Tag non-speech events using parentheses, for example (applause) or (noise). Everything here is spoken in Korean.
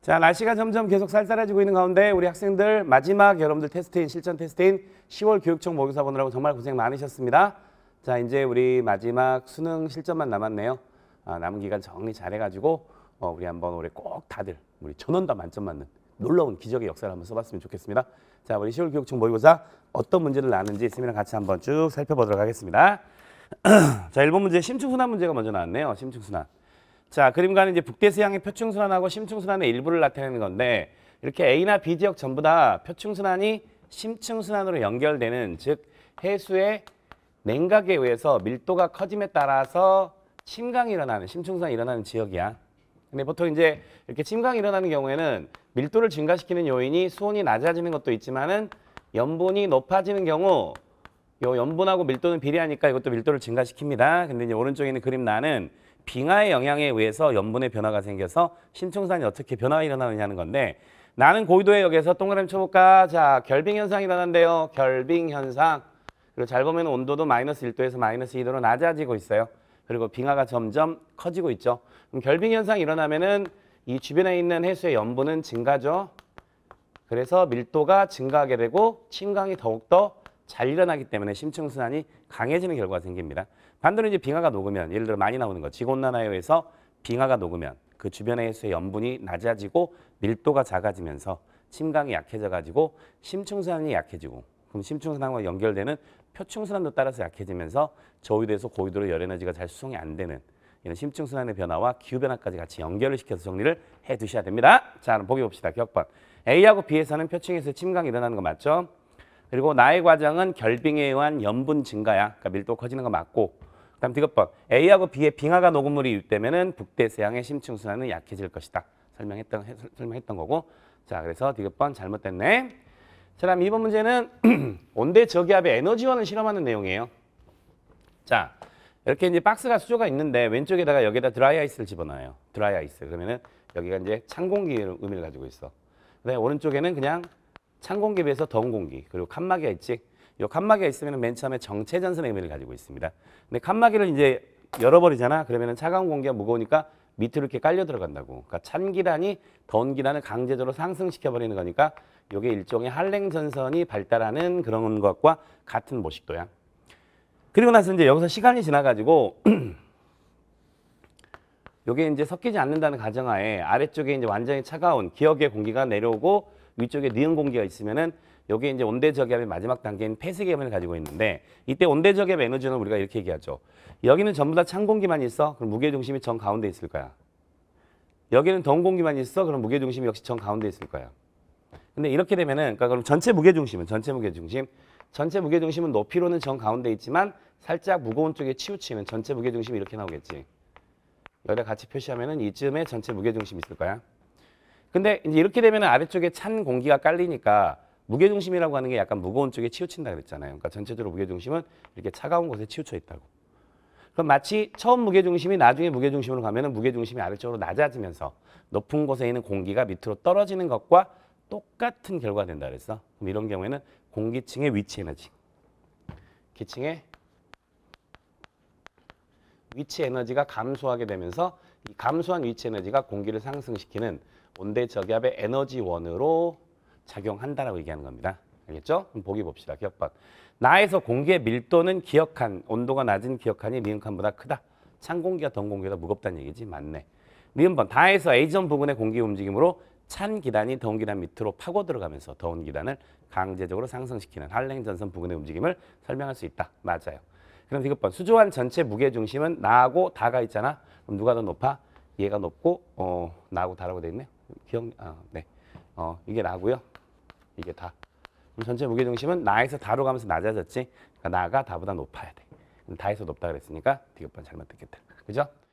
자 날씨가 점점 계속 쌀쌀해지고 있는 가운데 우리 학생들 마지막 여러분들 테스트인 실전 테스트인 10월 교육청 모의고사 보느라고 정말 고생 많으셨습니다. 자 이제 우리 마지막 수능 실전만 남았네요. 아, 남은 기간 정리 잘 해가지고 어, 우리 한번 올해 꼭 다들 우리 전원 다 만점 맞는 놀라운 기적의 역사를 한번 써봤으면 좋겠습니다. 자 우리 10월 교육청 모의고사 어떤 문제를 나왔는지 쌤이랑 같이 한번 쭉 살펴보도록 하겠습니다. (clears throat) 자 1번 문제 심층순환 문제가 먼저 나왔네요. 심층순환. 자, 그림과는 이제 북대서양의 표층순환하고 심층순환의 일부를 나타내는 건데 이렇게 A나 B 지역 전부 다 표층순환이 심층순환으로 연결되는 즉 해수의 냉각에 의해서 밀도가 커짐에 따라서 침강이 일어나는 심층순환이 일어나는 지역이야. 근데 보통 이제 이렇게 침강이 일어나는 경우에는 밀도를 증가시키는 요인이 수온이 낮아지는 것도 있지만은 염분이 높아지는 경우 요 염분하고 밀도는 비례하니까 이것도 밀도를 증가시킵니다. 근데 이제 오른쪽에 있는 그림 나는 빙하의 영향에 의해서 염분의 변화가 생겨서 신청산이 어떻게 변화가 일어나느냐는 건데 나는 고도의 위 역에서 동그라미 쳐볼까? 자, 결빙 현상이 일어난대요. 결빙 현상. 그리고 잘 보면 온도도 마이너스 1도에서 마이너스 2도로 낮아지고 있어요. 그리고 빙하가 점점 커지고 있죠. 그럼 결빙 현상이 일어나면은 이 주변에 있는 해수의 염분은 증가죠. 그래서 밀도가 증가하게 되고 침강이 더욱더 잘 일어나기 때문에 심층순환이 강해지는 결과가 생깁니다. 반대로 이제 빙하가 녹으면 예를 들어 많이 나오는 거 지구온난화에 의해서 빙하가 녹으면 그 주변의 해수의 염분이 낮아지고 밀도가 작아지면서 침강이 약해져가지고 심층순환이 약해지고 그럼 심층순환과 연결되는 표층순환도 따라서 약해지면서 저위도에서 고위도로 열에너지가 잘 수송이 안 되는 이런 심층순환의 변화와 기후변화까지 같이 연결을 시켜서 정리를 해두셔야 됩니다. 자, 그럼 보기 봅시다. 기억번. A하고 B에서는 표층에서 침강이 일어나는 거 맞죠? 그리고 나의 과정은 결빙에 의한 염분 증가야. 그러니까 밀도 커지는 거 맞고. 그다음 디귿법 A하고 B의 빙하가 녹음물이 유입되면은 북대서양의 심층순환은 약해질 것이다. 설명했던 해, 설명했던 거고. 자, 그래서 디귿번 잘못됐네. 자, 다음 이번 문제는 (clears throat) 온대 저기압의 에너지원을 실험하는 내용이에요. 자, 이렇게 이제 박스가 수조가 있는데 왼쪽에다가 여기다 드라이 아이스를 집어넣어요. 드라이 아이스. 그러면은 여기가 이제 찬 공기의 미를 가지고 있어. 그다음 오른쪽에는 그냥 찬 공기에 비해서 더운 공기 그리고 칸막이가 있지 이 칸막이가 있으면 맨 처음에 정체전선 액면을 가지고 있습니다 근데 칸막이를 이제 열어버리잖아 그러면 차가운 공기가 무거우니까 밑으로 이렇게 깔려 들어간다고 그러니까 찬 기란이 더운 기란을 강제적으로 상승시켜 버리는 거니까 이게 일종의 한랭전선이 발달하는 그런 것과 같은 모식도야 그리고 나서 이제 여기서 시간이 지나가지고 (clears throat) 요게 이제 섞이지 않는다는 가정하에 아래쪽에 이제 완전히 차가운 기억의 공기가 내려오고 위쪽에 니은 공기가 있으면은 여기에 이제 온대저기압의 마지막 단계인 폐쇄기압을 가지고 있는데 이때 온대저기압 에너지는 우리가 이렇게 얘기하죠. 여기는 전부 다 찬 공기만 있어? 그럼 무게중심이 정 가운데 있을 거야. 여기는 더운 공기만 있어? 그럼 무게중심이 역시 정 가운데 있을 거야. 근데 이렇게 되면은 그러니까 그럼 전체 무게중심은 전체 무게중심 전체 무게중심은 높이로는 정 가운데 있지만 살짝 무거운 쪽에 치우치면 전체 무게중심이 이렇게 나오겠지. 여기다 같이 표시하면은 이쯤에 전체 무게중심이 있을 거야. 근데 이제 이렇게 되면 아래쪽에 찬 공기가 깔리니까 무게중심이라고 하는 게 약간 무거운 쪽에 치우친다 그랬잖아요. 그러니까 전체적으로 무게중심은 이렇게 차가운 곳에 치우쳐 있다고. 그럼 마치 처음 무게중심이 나중에 무게중심으로 가면 은 무게중심이 아래쪽으로 낮아지면서 높은 곳에 있는 공기가 밑으로 떨어지는 것과 똑같은 결과가 된다 그랬어. 그럼 이런 경우에는 공기층의 위치 에너지, 기층의 위치 에너지가 감소하게 되면서 이 감소한 위치 에너지가 공기를 상승시키는 온대 저기압의 에너지원으로 작용한다라고 얘기하는 겁니다. 알겠죠? 그럼 보기 봅시다. 기억 반 나에서 공기의 밀도는 기억한, 온도가 낮은 기억한이 미음칸보다 크다. 찬 공기가 덩 공기보다 무겁다는 얘기지. 맞네. 미음 번. 다에서 A전 부근의 공기 움직임으로 찬 기단이 더운 기단 밑으로 파고 들어가면서 더운 기단을 강제적으로 상승시키는 한랭전선 부근의 움직임을 설명할 수 있다. 맞아요. 그럼 이것 번. 수조한 전체 무게중심은 나하고 다가 있잖아. 그럼 누가 더 높아? 얘가 높고 어, 나하고 다라고 돼있네 기억, 아, 네. 어, 이게 나고요. 이게 다. 그럼 전체 무게중심은 나에서 다로 가면서 낮아졌지? 그러니까 나가 다보다 높아야 돼. 다에서 높다 그랬으니까 디귿번 잘못 듣겠다. 그죠?